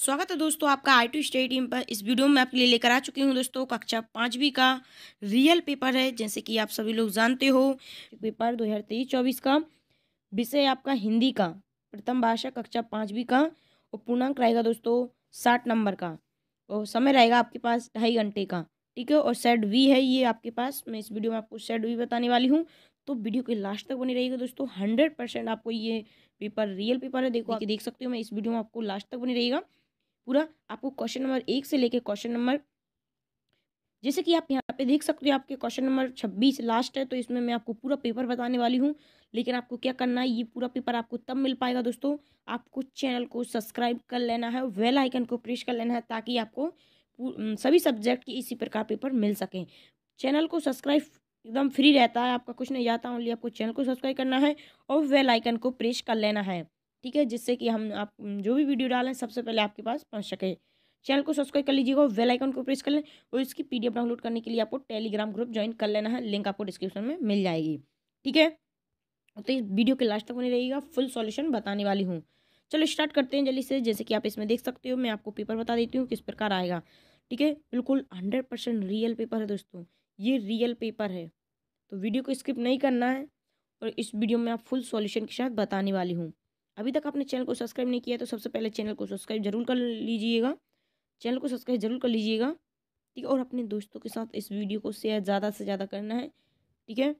स्वागत है दोस्तों आपका आई टू स्टेट टीम पर इस वीडियो में आपके लिए लेकर आ चुकी हूँ दोस्तों कक्षा पाँचवीं का रियल पेपर है जैसे कि आप सभी लोग जानते हो पेपर दो हज़ार तेईस चौबीस का विषय आपका हिंदी का प्रथम भाषा कक्षा पाँचवीं का और पूर्णांक रहेगा दोस्तों साठ नंबर का और समय रहेगा आपके पास ढाई घंटे का ठीक है और सेट वी है ये आपके पास मैं इस वीडियो में आपको सेट वी बताने वाली हूँ तो वीडियो के लास्ट तक बनी रहेगी दोस्तों हंड्रेड परसेंट आपको ये पेपर रियल पेपर है देखो देख सकते हो मैं इस वीडियो में आपको लास्ट तक बनी रहेगा पूरा आपको क्वेश्चन नंबर एक से लेकर क्वेश्चन नंबर जैसे कि आप यहाँ पे देख सकते हो आपके क्वेश्चन नंबर छब्बीस लास्ट है तो इसमें मैं आपको पूरा पेपर बताने वाली हूँ लेकिन आपको क्या करना है ये पूरा पेपर आपको तब मिल पाएगा दोस्तों आपको चैनल को सब्सक्राइब कर लेना है वेल आइकन को प्रेस कर लेना है ताकि आपको सभी सब्जेक्ट के इसी प्रकार पेपर मिल सकें चैनल को सब्सक्राइब एकदम फ्री रहता है आपका कुछ नहीं जाता ओनली आपको चैनल को सब्सक्राइब करना है और वेल आइकन को प्रेस कर लेना है ठीक है जिससे कि हम आप जो भी वीडियो डालें सबसे पहले आपके पास पहुँच सके चैनल को सब्सक्राइब कर लीजिएगा और बेल आइकन को प्रेस कर लें और इसकी पीडीएफ डाउनलोड करने के लिए आपको टेलीग्राम ग्रुप ज्वाइन कर लेना है लिंक आपको डिस्क्रिप्शन में मिल जाएगी ठीक है तो इस वीडियो के लास्ट तक बने रहेगा फुल सॉल्यूशन बताने वाली हूँ चलो स्टार्ट करते हैं जल्दी से जैसे कि आप इसमें देख सकते हो मैं आपको पेपर बता देती हूँ किस प्रकार आएगा ठीक है बिल्कुल हंड्रेड परसेंट रियल पेपर है दोस्तों ये रियल पेपर है तो वीडियो को स्किप नहीं करना है और इस वीडियो में आप फुल सॉल्यूशन के साथ बताने वाली हूँ अभी तक आपने चैनल को सब्सक्राइब नहीं किया तो सबसे पहले चैनल को सब्सक्राइब जरूर कर लीजिएगा चैनल को सब्सक्राइब जरूर कर लीजिएगा ठीक है और अपने दोस्तों के साथ इस वीडियो को शेयर ज़्यादा से ज़्यादा करना है ठीक है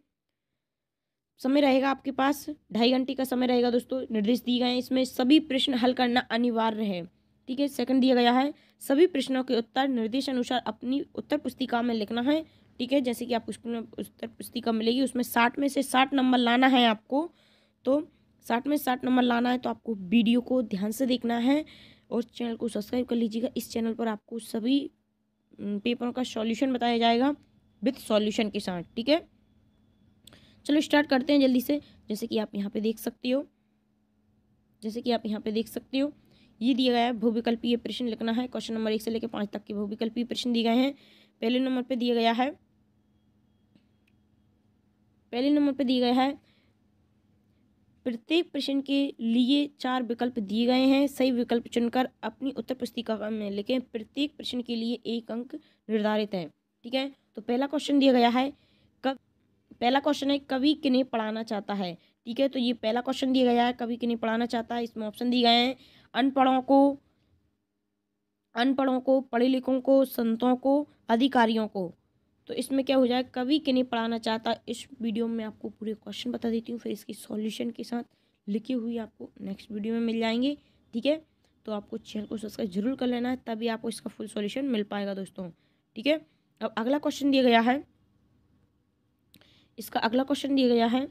समय रहेगा आपके पास ढाई घंटे का समय रहेगा दोस्तों निर्देश दिए गए हैं इसमें सभी प्रश्न हल करना अनिवार्य है ठीक है सेकंड दिया गया है सभी प्रश्नों के उत्तर निर्देश अनुसार अपनी उत्तर पुस्तिका में लिखना है ठीक है जैसे कि आपको स्कूल में उत्तर पुस्तिका मिलेगी उसमें साठ में से साठ नंबर लाना है आपको तो साठ में साठ नंबर लाना है तो आपको वीडियो को ध्यान से देखना है और चैनल को सब्सक्राइब कर लीजिएगा इस चैनल पर आपको सभी पेपरों का सॉल्यूशन बताया जाएगा विथ सॉल्यूशन के साथ ठीक है चलो स्टार्ट करते हैं जल्दी से जैसे कि आप यहाँ पे देख सकते हो जैसे कि आप यहाँ पे देख सकते हो ये दिया गया है भूविकल्पीय प्रश्न लिखना है क्वेश्चन नंबर एक से लेकर पाँच तक के भूविकल्पीय प्रश्न दिए गए हैं पहले नंबर पर दिया गया है पहले नंबर पर दिया गया है प्रत्येक प्रश्न के लिए चार विकल्प दिए गए हैं सही विकल्प चुनकर अपनी उत्तर पुस्तिका में लिखें प्रत्येक प्रश्न के लिए एक अंक निर्धारित है ठीक है तो पहला क्वेश्चन दिया गया है कब पहला क्वेश्चन है कवि किन्हें पढ़ाना चाहता है ठीक है तो ये पहला क्वेश्चन दिया गया है कवि किन्हें पढ़ाना चाहता है इसमें ऑप्शन दिए गए हैं अनपढ़ों को अनपढ़ों को पढ़े लिखों को संतों को अधिकारियों को तो इसमें क्या हो जाए कवि के नहीं पढ़ाना चाहता इस वीडियो में आपको पूरे क्वेश्चन बता देती हूँ फिर इसकी सॉल्यूशन के साथ लिखी हुई आपको नेक्स्ट वीडियो में मिल जाएंगी ठीक है तो आपको चैनल को सब्सक्राइब जरूर कर लेना है तभी आपको इसका फुल सॉल्यूशन मिल पाएगा दोस्तों ठीक है अब अगला क्वेश्चन दिया गया है इसका अगला क्वेश्चन दिया गया है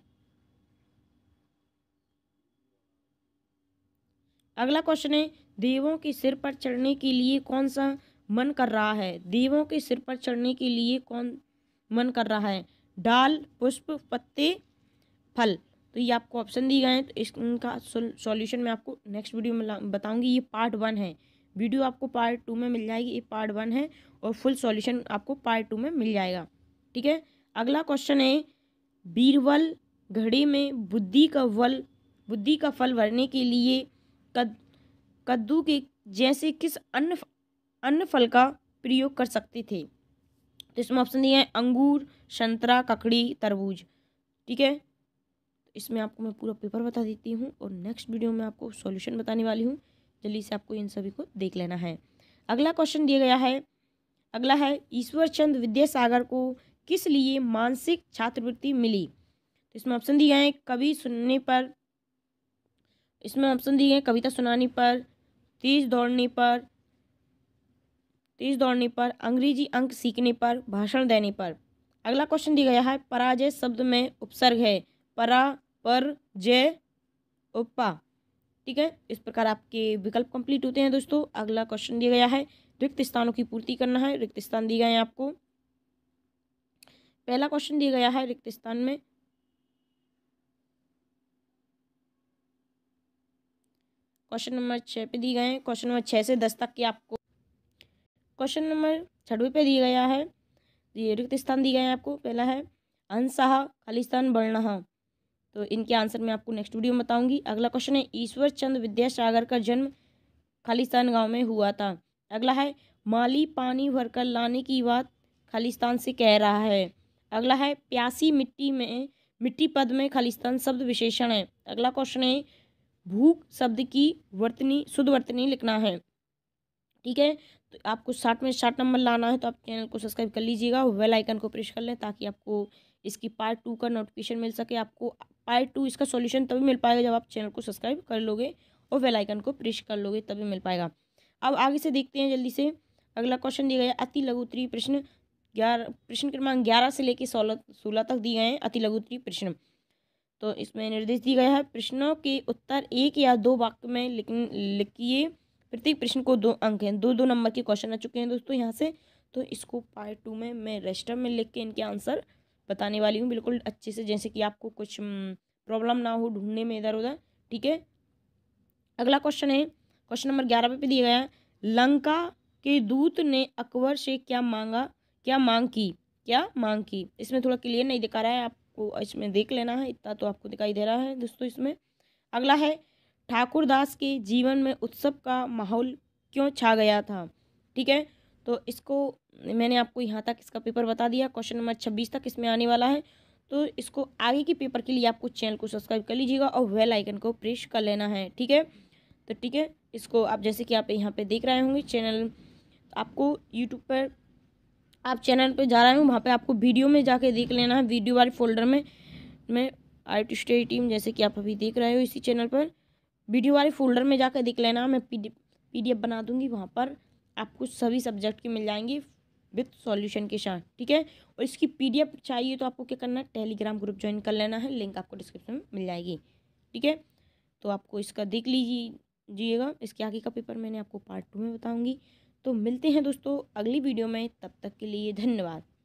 अगला क्वेश्चन है देवों के सिर पर चढ़ने के लिए कौन सा मन कर रहा है देवों के सिर पर चढ़ने के लिए कौन मन कर रहा है डाल पुष्प पत्ते फल तो ये आपको ऑप्शन दिए गए हैं तो इसका सॉल्यूशन मैं आपको नेक्स्ट वीडियो में बताऊंगी ये पार्ट वन है वीडियो आपको पार्ट टू में मिल जाएगी ये पार्ट वन है और फुल सॉल्यूशन आपको पार्ट टू में मिल जाएगा ठीक है अगला क्वेश्चन है बीरबल घड़े में बुद्धि का वल बुद्धि का फल भरने के लिए कद कद्दू के जैसे किस अन्य अन्य फल का प्रयोग कर सकते थे तो इसमें ऑप्शन दिए हैं अंगूर संतरा ककड़ी तरबूज ठीक है इसमें आपको मैं पूरा पेपर बता देती हूँ और नेक्स्ट वीडियो में आपको सॉल्यूशन बताने वाली हूँ जल्दी से आपको इन सभी को देख लेना है अगला क्वेश्चन दिया गया है अगला है ईश्वर चंद विद्यासागर को किस लिए मानसिक छात्रवृत्ति मिली तो इसमें ऑप्शन दिए हैं कवि सुनने पर इसमें ऑप्शन दिए हैं कविता सुनाने पर तेज दौड़ने पर तेज दौड़ने पर अंग्रेजी अंक सीखने पर भाषण देने पर अगला क्वेश्चन दिया गया है पराजय शब्द में उपसर्ग है परा पर जय उपा ठीक है इस प्रकार आपके विकल्प कंप्लीट होते हैं दोस्तों अगला क्वेश्चन दिया गया है रिक्त स्थानों की पूर्ति करना है रिक्त स्थान दिए गए हैं आपको पहला क्वेश्चन दिया गया है रिक्त स्थान में क्वेश्चन नंबर छः पे दिए गए हैं क्वेश्चन नंबर छः से दस तक के आपको क्वेश्चन नंबर छठवें पे दिया गया है ये रिक्त स्थान दिए गए हैं आपको पहला है अंशाह खालिस्तान वर्णहा तो इनके आंसर मैं आपको नेक्स्ट वीडियो में बताऊंगी अगला क्वेश्चन है ईश्वर चंद विद्यासागर का जन्म खालिस्तान गांव में हुआ था अगला है माली पानी भरकर लाने की बात खालिस्तान से कह रहा है अगला है प्यासी मिट्टी में मिट्टी पद में खालिस्तान शब्द विशेषण है अगला क्वेश्चन है भूख शब्द की वर्तनी शुद्ध वर्तनी लिखना है ठीक है तो आपको साठ में साठ नंबर लाना है तो आप चैनल को सब्सक्राइब कर लीजिएगा वेल आइकन को प्रेस कर लें ताकि आपको इसकी पार्ट टू का नोटिफिकेशन मिल सके आपको पार्ट टू इसका सॉल्यूशन तभी मिल पाएगा जब आप चैनल को सब्सक्राइब कर लोगे और वेल आइकन को प्रेस कर लोगे तभी मिल पाएगा अब आगे से देखते हैं जल्दी से अगला क्वेश्चन दिया गया अति उत्तरी प्रश्न ग्यारह प्रश्न क्रमांक ग्यारह से लेकर सोलह सोलह तक दिए गए हैं अति उत्तरी प्रश्न तो इसमें निर्देश दिया गया है प्रश्नों के उत्तर एक या दो वाक्य में लिखिए प्रत्येक प्रश्न को दो अंक हैं दो दो नंबर के क्वेश्चन आ चुके हैं दोस्तों यहाँ से तो इसको पार्ट टू में मैं रजिस्टर में लिख के इनके आंसर बताने वाली हूँ बिल्कुल अच्छे से जैसे कि आपको कुछ प्रॉब्लम हम्म, ना हो ढूंढने में इधर उधर ठीक है अगला क्वेश्चन है क्वेश्चन नंबर ग्यारह पे दिया गया है लंका के दूत ने अकबर से क्या मांगा क्या मांग की क्या मांग की इसमें थोड़ा क्लियर नहीं दिखा रहा है आपको इसमें देख लेना है इतना तो आपको दिखाई दे रहा है दोस्तों इसमें अगला है ठाकुरदास के जीवन में उत्सव का माहौल क्यों छा गया था ठीक है तो इसको मैंने आपको यहाँ तक इसका पेपर बता दिया क्वेश्चन नंबर छब्बीस तक इसमें आने वाला है तो इसको आगे के पेपर के लिए आपको चैनल को सब्सक्राइब कर लीजिएगा और वेल आइकन को प्रेस कर लेना है ठीक है तो ठीक है इसको आप जैसे कि आप यहाँ पे देख रहे होंगे चैनल आपको यूट्यूब पर आप चैनल पे जा रहे हो वहाँ पे आपको वीडियो में जाके देख लेना है वीडियो वाले फोल्डर में मैं आई टी टीम जैसे कि आप अभी देख रहे हो इसी चैनल पर वीडियो वाले फोल्डर में जाकर देख लेना मैं पी बना दूँगी वहाँ पर आपको सभी सब्जेक्ट के मिल जाएंगे विथ सॉल्यूशन के साथ ठीक है और इसकी पीडीएफ चाहिए तो आपको क्या करना है टेलीग्राम ग्रुप ज्वाइन कर लेना है लिंक आपको डिस्क्रिप्शन में मिल जाएगी ठीक है तो आपको इसका देख लीजिएगा इसके आगे का पेपर मैंने आपको पार्ट टू में बताऊँगी तो मिलते हैं दोस्तों अगली वीडियो में तब तक के लिए धन्यवाद